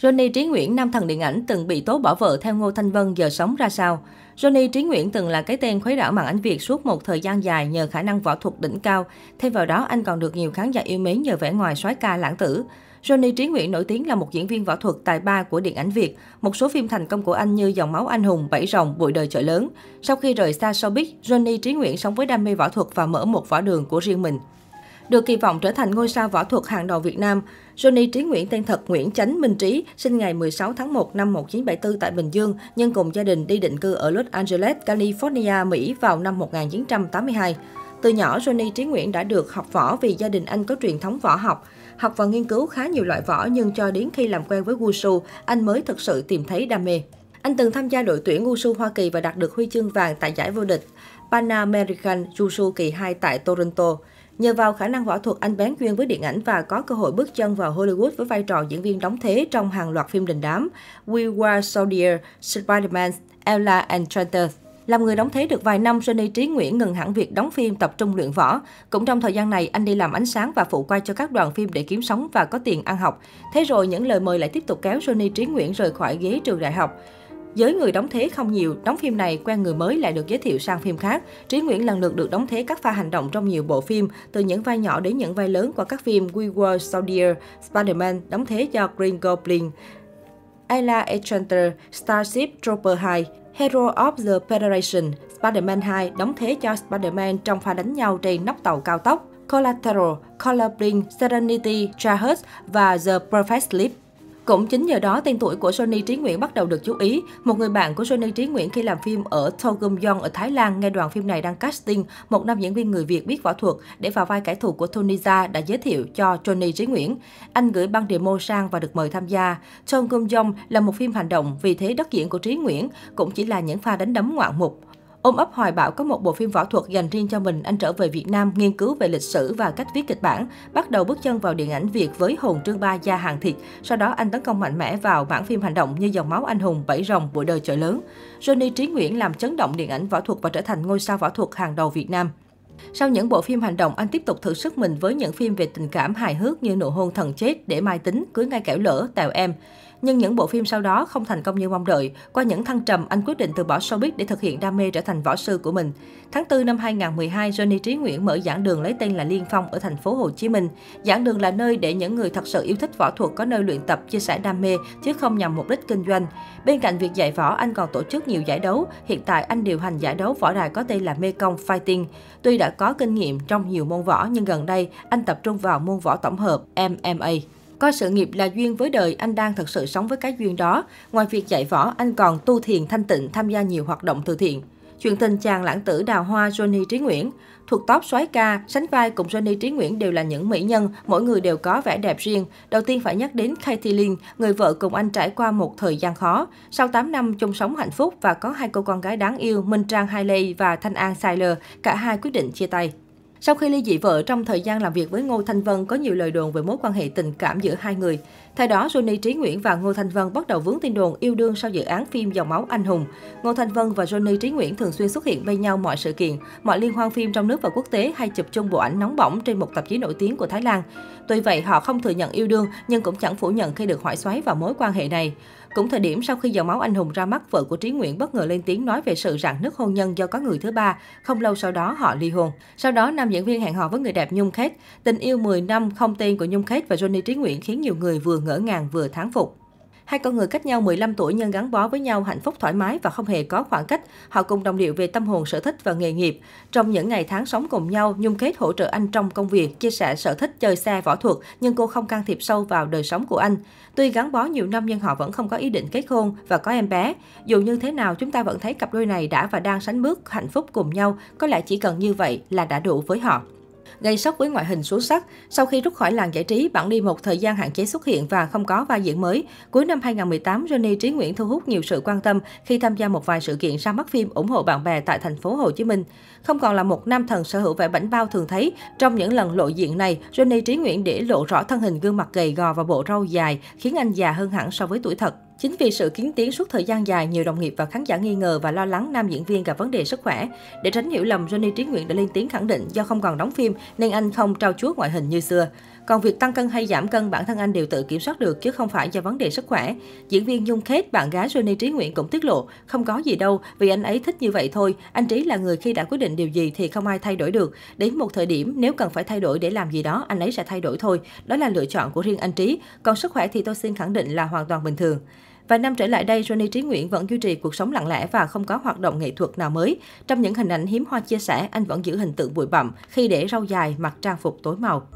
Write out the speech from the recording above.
Johnny Trí Nguyễn, nam thần điện ảnh, từng bị tố bỏ vợ theo Ngô Thanh Vân giờ sống ra sao? Johnny Trí Nguyễn từng là cái tên khuấy đảo màn ảnh Việt suốt một thời gian dài nhờ khả năng võ thuật đỉnh cao. Thêm vào đó, anh còn được nhiều khán giả yêu mến nhờ vẻ ngoài soái ca lãng tử. Johnny Trí Nguyễn nổi tiếng là một diễn viên võ thuật tài ba của điện ảnh Việt. Một số phim thành công của anh như Dòng máu anh hùng, Bảy rồng, Bụi đời chợ lớn. Sau khi rời xa showbiz, Johnny Trí Nguyễn sống với đam mê võ thuật và mở một võ đường của riêng mình được kỳ vọng trở thành ngôi sao võ thuật hàng đầu Việt Nam. Johnny Trí Nguyễn tên thật Nguyễn Chánh Minh Trí, sinh ngày 16 tháng 1 năm 1974 tại Bình Dương, nhưng cùng gia đình đi định cư ở Los Angeles, California, Mỹ vào năm 1982. Từ nhỏ, Johnny Trí Nguyễn đã được học võ vì gia đình anh có truyền thống võ học. Học và nghiên cứu khá nhiều loại võ nhưng cho đến khi làm quen với Wushu, anh mới thực sự tìm thấy đam mê. Anh từng tham gia đội tuyển Wushu Hoa Kỳ và đạt được huy chương vàng tại giải vô địch Pan American Wushu kỳ 2 tại Toronto. Nhờ vào khả năng võ thuật, anh bén duyên với điện ảnh và có cơ hội bước chân vào Hollywood với vai trò diễn viên đóng thế trong hàng loạt phim đình đám We Were Soldier, Spider-Man, Ella and Chanter. Làm người đóng thế được vài năm, sony Trí Nguyễn ngừng hẳn việc đóng phim tập trung luyện võ. Cũng trong thời gian này, anh đi làm ánh sáng và phụ quay cho các đoàn phim để kiếm sống và có tiền ăn học. Thế rồi những lời mời lại tiếp tục kéo sony Trí Nguyễn rời khỏi ghế trường đại học. Giới người đóng thế không nhiều, đóng phim này quen người mới lại được giới thiệu sang phim khác. Trí Nguyễn lần lượt được đóng thế các pha hành động trong nhiều bộ phim, từ những vai nhỏ đến những vai lớn qua các phim We Were Soldier, Spider-Man, đóng thế cho Green Goblin, Ayla Enchanter, Starship Trooper 2, Hero of the Federation, Spider-Man 2 đóng thế cho Spider-Man trong pha đánh nhau trên nóc tàu cao tốc, Collateral, Colorblind, Serenity, Trahus và The Perfect Sleep. Cũng chính nhờ đó, tên tuổi của Sony Trí Nguyễn bắt đầu được chú ý. Một người bạn của Sony Trí Nguyễn khi làm phim ở Togum Yong ở Thái Lan nghe đoàn phim này đang casting, một nam diễn viên người Việt biết võ thuật để vào vai kẻ thù của Tony Jaa đã giới thiệu cho Johnny Trí Nguyễn. Anh gửi băng demo sang và được mời tham gia. Togum Yong là một phim hành động, vì thế đất diễn của Trí Nguyễn cũng chỉ là những pha đánh đấm ngoạn mục. Ôm ấp hoài bão có một bộ phim võ thuật dành riêng cho mình, anh trở về Việt Nam nghiên cứu về lịch sử và cách viết kịch bản, bắt đầu bước chân vào điện ảnh Việt với Hồn Trương Ba Gia Hàng Thịt. Sau đó anh tấn công mạnh mẽ vào bản phim hành động như Dòng máu anh hùng, Bảy rồng, buổi đời chợ lớn. Johnny Trí Nguyễn làm chấn động điện ảnh võ thuật và trở thành ngôi sao võ thuật hàng đầu Việt Nam. Sau những bộ phim hành động, anh tiếp tục thử sức mình với những phim về tình cảm hài hước như Nụ hôn thần chết, Để mai tính, Cưới ngay kẻo lỡ, Tèo em. Nhưng những bộ phim sau đó không thành công như mong đợi. Qua những thăng trầm, anh quyết định từ bỏ showbiz để thực hiện đam mê trở thành võ sư của mình. Tháng 4 năm 2012, Johnny Trí Nguyễn mở giảng đường lấy tên là Liên Phong ở thành phố Hồ Chí Minh. Giảng đường là nơi để những người thật sự yêu thích võ thuật có nơi luyện tập, chia sẻ đam mê chứ không nhằm mục đích kinh doanh. Bên cạnh việc dạy võ, anh còn tổ chức nhiều giải đấu. Hiện tại anh điều hành giải đấu võ đài có tên là Mekong Fighting. Tuy đã có kinh nghiệm trong nhiều môn võ nhưng gần đây anh tập trung vào môn võ tổng hợp MMA. Coi sự nghiệp là duyên với đời, anh đang thật sự sống với cái duyên đó. Ngoài việc dạy võ, anh còn tu thiền thanh tịnh tham gia nhiều hoạt động từ thiện. Chuyện tình chàng lãng tử đào hoa Johnny Trí Nguyễn. Thuộc top soái ca, sánh vai cùng Johnny Trí Nguyễn đều là những mỹ nhân, mỗi người đều có vẻ đẹp riêng. Đầu tiên phải nhắc đến Katy Lin, người vợ cùng anh trải qua một thời gian khó. Sau 8 năm chung sống hạnh phúc và có hai cô con gái đáng yêu Minh Trang Hailey và Thanh An Siler, cả hai quyết định chia tay. Sau khi ly dị vợ, trong thời gian làm việc với Ngô Thanh Vân có nhiều lời đồn về mối quan hệ tình cảm giữa hai người. Theo đó, Johnny Trí Nguyễn và Ngô Thanh Vân bắt đầu vướng tin đồn yêu đương sau dự án phim Dòng máu anh hùng. Ngô Thanh Vân và Johnny Trí Nguyễn thường xuyên xuất hiện bên nhau mọi sự kiện, mọi liên hoan phim trong nước và quốc tế hay chụp chung bộ ảnh nóng bỏng trên một tạp chí nổi tiếng của Thái Lan. Tuy vậy, họ không thừa nhận yêu đương nhưng cũng chẳng phủ nhận khi được hỏi xoáy vào mối quan hệ này. Cũng thời điểm sau khi Dòng máu anh hùng ra mắt, vợ của Trí Nguyễn bất ngờ lên tiếng nói về sự rạn nứt hôn nhân do có người thứ ba. Không lâu sau đó họ ly hôn. Sau đó nam diễn viên hẹn hò với người đẹp Nhung Khết, tình yêu 10 năm không tên của Nhung Khết và Johnny Trí Nguyễn khiến nhiều người vừa ngỡ ngàng vừa thán phục. Hai con người cách nhau 15 tuổi nhưng gắn bó với nhau hạnh phúc thoải mái và không hề có khoảng cách. Họ cùng đồng điệu về tâm hồn, sở thích và nghề nghiệp. Trong những ngày tháng sống cùng nhau, Nhung Kết hỗ trợ anh trong công việc, chia sẻ sở thích chơi xe võ thuật nhưng cô không can thiệp sâu vào đời sống của anh. Tuy gắn bó nhiều năm nhưng họ vẫn không có ý định kết hôn và có em bé. Dù như thế nào, chúng ta vẫn thấy cặp đôi này đã và đang sánh bước hạnh phúc cùng nhau. Có lẽ chỉ cần như vậy là đã đủ với họ gây sốc với ngoại hình xuất sắc. Sau khi rút khỏi làng giải trí, bản đi một thời gian hạn chế xuất hiện và không có vai diễn mới. Cuối năm 2018, Johnny Trí Nguyễn thu hút nhiều sự quan tâm khi tham gia một vài sự kiện ra mắt phim ủng hộ bạn bè tại thành phố Hồ Chí Minh. Không còn là một nam thần sở hữu vẻ bảnh bao thường thấy, trong những lần lộ diện này, Johnny Trí Nguyễn để lộ rõ thân hình gương mặt gầy gò và bộ râu dài, khiến anh già hơn hẳn so với tuổi thật. Chính vì sự kiến tiếng suốt thời gian dài, nhiều đồng nghiệp và khán giả nghi ngờ và lo lắng nam diễn viên gặp vấn đề sức khỏe. Để tránh hiểu lầm, Johnny Trí Nguyện đã lên tiếng khẳng định do không còn đóng phim nên anh không trao chuốt ngoại hình như xưa. Còn việc tăng cân hay giảm cân, bản thân anh đều tự kiểm soát được chứ không phải do vấn đề sức khỏe. Diễn viên Nhung Khết, bạn gái Johnny Trí Nguyện cũng tiết lộ, không có gì đâu, vì anh ấy thích như vậy thôi. Anh Trí là người khi đã quyết định điều gì thì không ai thay đổi được. Đến một thời điểm, nếu cần phải thay đổi để làm gì đó, anh ấy sẽ thay đổi thôi. Đó là lựa chọn của riêng anh Trí. Còn sức khỏe thì tôi xin khẳng định là hoàn toàn bình thường. Vài năm trở lại đây, Johnny Trí Nguyễn vẫn duy trì cuộc sống lặng lẽ và không có hoạt động nghệ thuật nào mới. Trong những hình ảnh hiếm hoa chia sẻ, anh vẫn giữ hình tượng bụi bặm khi để râu dài, mặc trang phục tối màu.